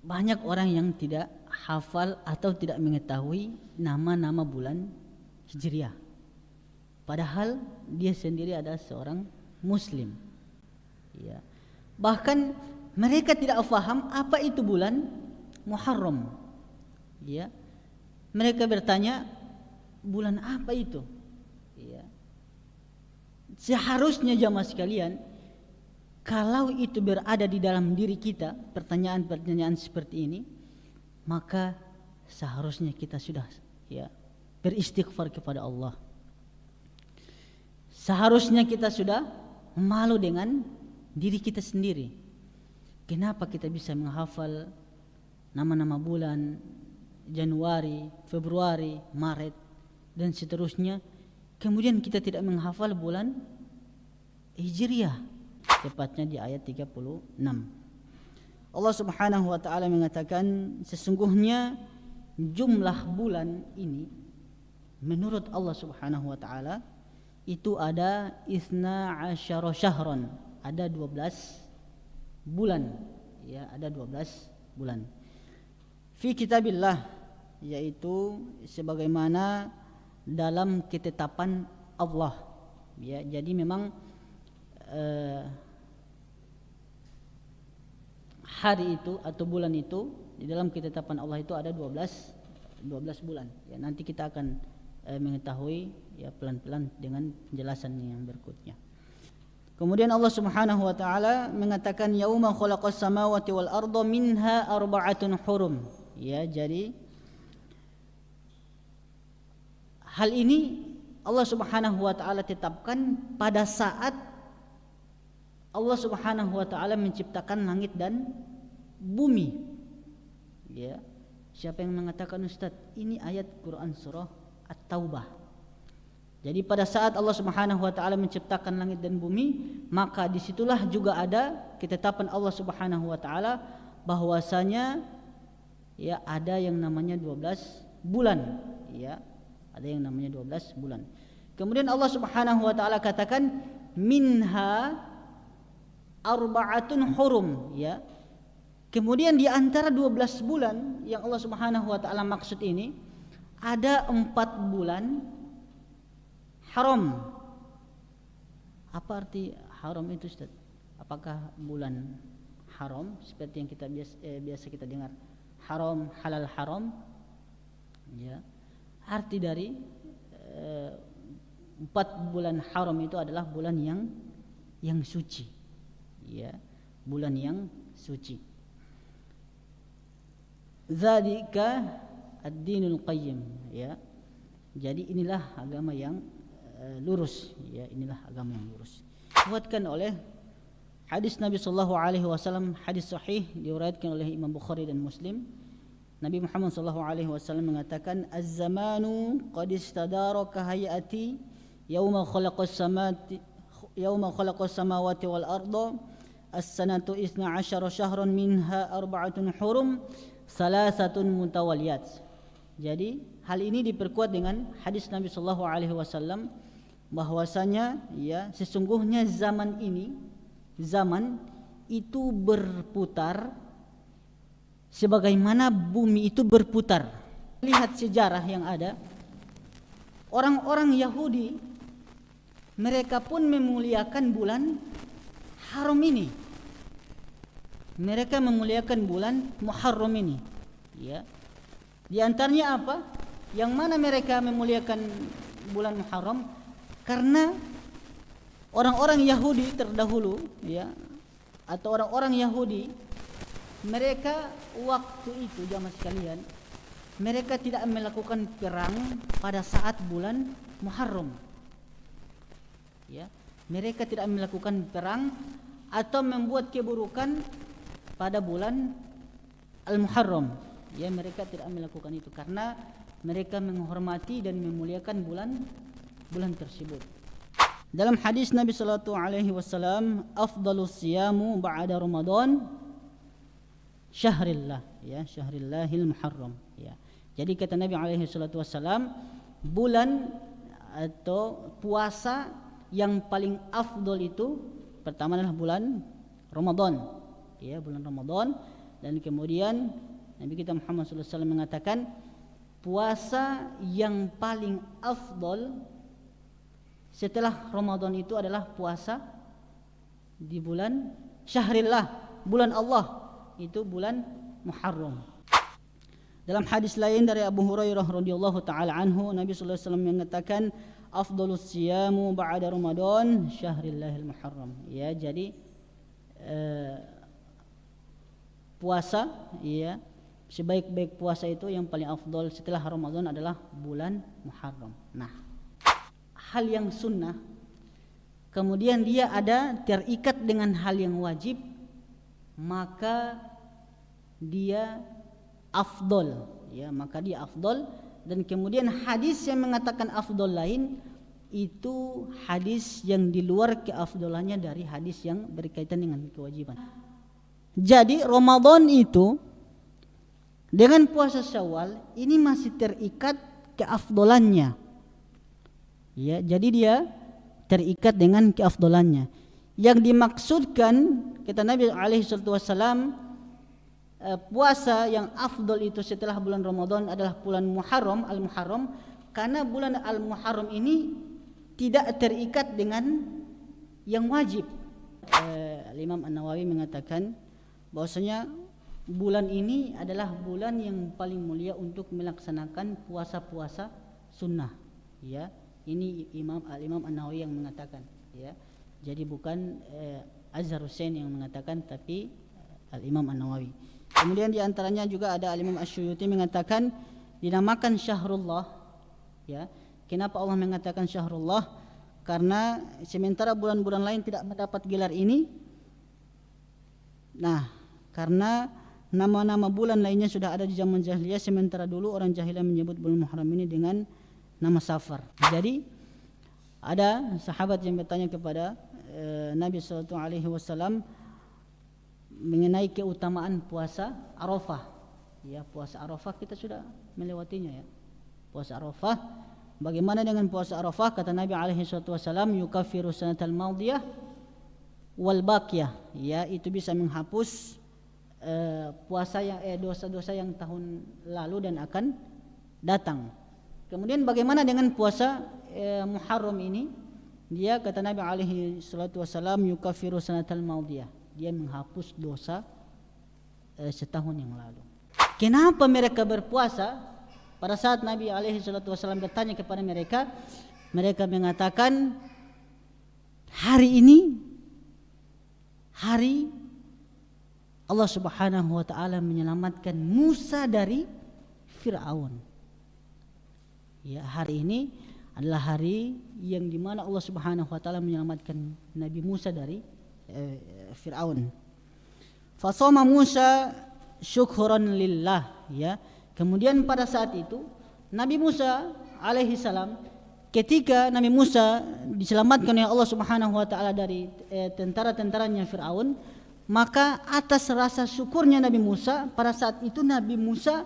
Banyak orang yang tidak hafal atau tidak mengetahui nama-nama bulan Hijriah. Padahal dia sendiri adalah seorang muslim. Ya. Bahkan mereka tidak faham apa itu bulan Muharram. Ya. Mereka bertanya, bulan apa itu? Ya. Seharusnya jamaah sekalian kalau itu berada di dalam diri kita, pertanyaan-pertanyaan seperti ini, maka seharusnya kita sudah ya beristighfar kepada Allah. Seharusnya kita sudah malu dengan diri kita sendiri. Kenapa kita bisa menghafal nama-nama bulan Januari, Februari, Maret dan seterusnya, kemudian kita tidak menghafal bulan Hijriah tepatnya di ayat 36 Allah Subhanahu wa taala mengatakan sesungguhnya jumlah bulan ini menurut Allah Subhanahu wa taala itu ada isna asyara syahron ada 12 bulan ya ada 12 bulan fi kitabillah yaitu sebagaimana dalam ketetapan Allah ya jadi memang Eh, hari itu atau bulan itu di dalam ketetapan Allah itu ada 12 12 bulan. Ya, nanti kita akan eh, mengetahui ya pelan-pelan dengan penjelasan yang berikutnya. Kemudian Allah Subhanahu wa taala mengatakan yauma khalaqas samawati wal arda minha arba'atun hurum. Ya, jadi hal ini Allah Subhanahu wa taala tetapkan pada saat Allah Subhanahu wa taala menciptakan langit dan bumi. Ya. Siapa yang mengatakan Ustaz, ini ayat Quran surah At-Taubah. Jadi pada saat Allah Subhanahu wa taala menciptakan langit dan bumi, maka disitulah juga ada ketetapan Allah Subhanahu wa taala bahwasanya ya ada yang namanya 12 bulan, ya. Ada yang namanya 12 bulan. Kemudian Allah Subhanahu wa taala katakan minha arbaatun hurum ya. Kemudian di antara 12 bulan yang Allah Subhanahu wa taala maksud ini ada empat bulan haram. Apa arti haram itu Ustaz? Apakah bulan haram seperti yang kita biasa, eh, biasa kita dengar haram halal haram ya arti dari eh, empat bulan haram itu adalah bulan yang yang suci ya bulan yang suci zalika ad-dinul qayyim ya jadi inilah agama yang uh, lurus ya inilah agama yang lurus dikuatkan oleh hadis Nabi sallallahu alaihi wasallam hadis sahih diriwayatkan oleh Imam Bukhari dan Muslim Nabi Muhammad sallallahu alaihi wasallam mengatakan az-zamanu qad istadara ka hayati yauma khalaqas samawati yauma khalaqas samawati wal arda as-sanatu isna asyara syahran minha arba'atun hurum salasatun mutawaliyat. Jadi hal ini diperkuat dengan hadis Nabi Shallallahu alaihi wasallam bahwasanya ya sesungguhnya zaman ini zaman itu berputar sebagaimana bumi itu berputar. Lihat sejarah yang ada. Orang-orang Yahudi mereka pun memuliakan bulan haram ini. Mereka memuliakan bulan Muharram ini. Ya. Di antaranya apa? Yang mana mereka memuliakan bulan Muharram karena orang-orang Yahudi terdahulu ya atau orang-orang Yahudi mereka waktu itu jamaah sekalian mereka tidak melakukan perang pada saat bulan Muharram ya mereka tidak melakukan perang atau membuat keburukan pada bulan Al-Muharram ya mereka tidak melakukan itu karena mereka menghormati dan memuliakan bulan bulan tersebut dalam hadis Nabi sallallahu alaihi wasallam afdalus siyamu ba'da ramadan syahrillah ya syahrillahil muharram ya jadi kata Nabi alaihi wasallam bulan atau puasa yang paling afdol itu pertama adalah bulan Ramadan ya bulan Ramadan dan kemudian Nabi kita Muhammad SAW mengatakan puasa yang paling afdol setelah Ramadan itu adalah puasa di bulan Syahrillah bulan Allah itu bulan Muharram dalam hadis lain dari Abu Hurairah radhiyallahu taala anhu Nabi sallallahu alaihi wasallam mengatakan afdalus siyamu ba'da Ramadan syahrillahil muharram. Ya, jadi eh, puasa ya sebaik-baik puasa itu yang paling afdol setelah Ramadan adalah bulan Muharram. Nah, hal yang sunnah kemudian dia ada terikat dengan hal yang wajib maka dia afdol ya maka dia afdol dan kemudian hadis yang mengatakan afdol lain itu hadis yang di luar keafdolannya dari hadis yang berkaitan dengan kewajiban. Jadi Ramadan itu dengan puasa Syawal ini masih terikat keafdolannya. Ya, jadi dia terikat dengan keafdolannya. Yang dimaksudkan kata Nabi alaihi wasallam Eh, puasa yang afdol itu setelah bulan Ramadan adalah bulan Muharram Al-Muharram karena bulan Al-Muharram ini tidak terikat dengan yang wajib. Eh, Imam An-Nawawi mengatakan bahwasanya bulan ini adalah bulan yang paling mulia untuk melaksanakan puasa-puasa sunnah ya ini Imam Al Imam An-Nawawi yang mengatakan ya jadi bukan eh, Azhar Hussein yang mengatakan tapi eh, Al Imam An-Nawawi Kemudian di antaranya juga ada Alim imam mengatakan dinamakan Syahrullah ya. Kenapa Allah mengatakan Syahrullah? Karena sementara bulan-bulan lain tidak mendapat gelar ini. Nah, karena nama-nama bulan lainnya sudah ada di zaman jahiliyah sementara dulu orang jahiliyah menyebut bulan Muharram ini dengan nama Safar. Jadi ada sahabat yang bertanya kepada e, Nabi sallallahu alaihi wasallam, mengenai keutamaan puasa Arafah. Ya, puasa Arafah kita sudah melewatinya ya. Puasa Arafah bagaimana dengan puasa Arafah kata Nabi alaihi salatu wasallam yukaffiru sanatal madiyah wal baqiyah ya itu bisa menghapus uh, puasa yang eh dosa-dosa yang tahun lalu dan akan datang. Kemudian bagaimana dengan puasa eh, Muharram ini? Dia kata Nabi alaihi salatu wasallam yukaffiru sanatal madiyah dia menghapus dosa eh, setahun yang lalu. Kenapa mereka berpuasa? Pada saat Nabi alaihi salatu wasallam bertanya kepada mereka, mereka mengatakan hari ini hari Allah Subhanahu wa taala menyelamatkan Musa dari Firaun. Ya, hari ini adalah hari yang dimana Allah Subhanahu wa taala menyelamatkan Nabi Musa dari Eh, Firaun. Fasoma Musa syukron lillah ya. Kemudian pada saat itu Nabi Musa alaihi salam ketika Nabi Musa diselamatkan oleh Allah Subhanahu wa taala dari eh, tentara-tentaranya Firaun, maka atas rasa syukurnya Nabi Musa pada saat itu Nabi Musa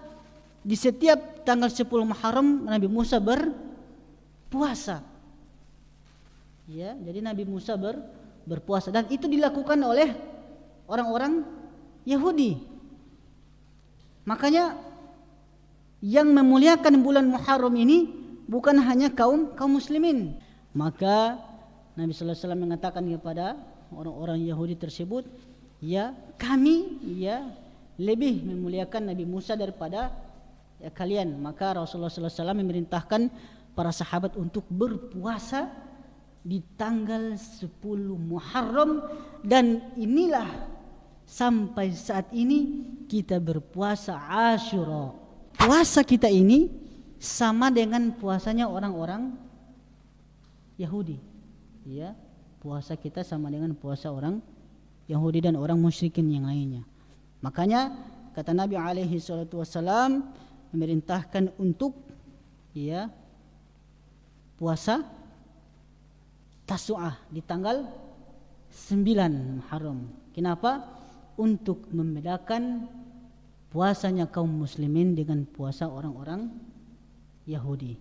di setiap tanggal 10 Muharram Nabi Musa berpuasa. Ya, jadi Nabi Musa ber berpuasa dan itu dilakukan oleh orang-orang Yahudi. Makanya yang memuliakan bulan Muharram ini bukan hanya kaum kaum muslimin. Maka Nabi sallallahu alaihi wasallam mengatakan kepada orang-orang Yahudi tersebut, "Ya, kami ya lebih memuliakan Nabi Musa daripada ya, kalian." Maka Rasulullah sallallahu alaihi wasallam memerintahkan para sahabat untuk berpuasa di tanggal 10 Muharram dan inilah sampai saat ini kita berpuasa Ashura. Puasa kita ini sama dengan puasanya orang-orang Yahudi. Ya, puasa kita sama dengan puasa orang Yahudi dan orang musyrikin yang lainnya. Makanya kata Nabi alaihi salatu wasallam memerintahkan untuk ya puasa Tasu'ah di tanggal 9 Muharram. Kenapa? Untuk membedakan puasanya kaum muslimin dengan puasa orang-orang Yahudi.